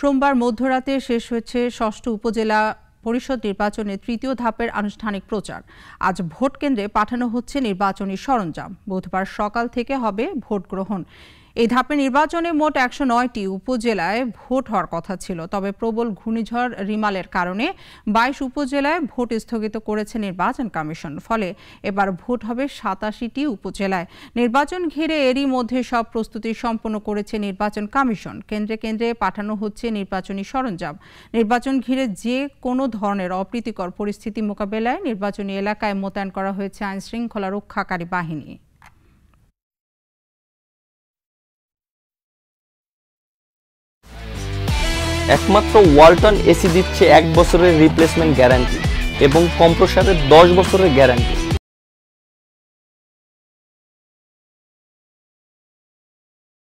সোমবার মধ্যরাতে শেষ হয়েছে ষষ্ঠ উপজেলা পরিষদ নির্বাচনে তৃতীয় ধাপের আনুষ্ঠানিক প্রচার আজ ভোট কেন্দ্রে পাঠানো হচ্ছে নির্বাচনী সরঞ্জাম বুধবার সকাল থেকে হবে ভোট গ্রহণ এই ধাপে নির্বাচনে মোট একশো নয়টি উপজেলায় ভোট হওয়ার কথা ছিল তবে প্রবল ঘূর্ণিঝড় রিমালের কারণে বাইশ উপজেলায় ভোট স্থগিত করেছে নির্বাচন কমিশন ফলে এবার ভোট হবে সাতাশিটি উপজেলায় নির্বাচন ঘিরে এরই মধ্যে সব প্রস্তুতি সম্পন্ন করেছে নির্বাচন কমিশন কেন্দ্রে কেন্দ্রে পাঠানো হচ্ছে নির্বাচনী সরঞ্জাম নির্বাচন ঘিরে যে কোনো ধরনের অপ্রীতিকর পরিস্থিতি মোকাবেলায় নির্বাচনী এলাকায় মোতায়েন করা হয়েছে আইনশৃঙ্খলা রক্ষাকারী বাহিনী একমাত্র ওয়ালটন এসি দিচ্ছে এক বছরের রিপ্লেসমেন্ট গ্যারান্টি এবং কম্প্রসারের দশ বছরের গ্যারান্টি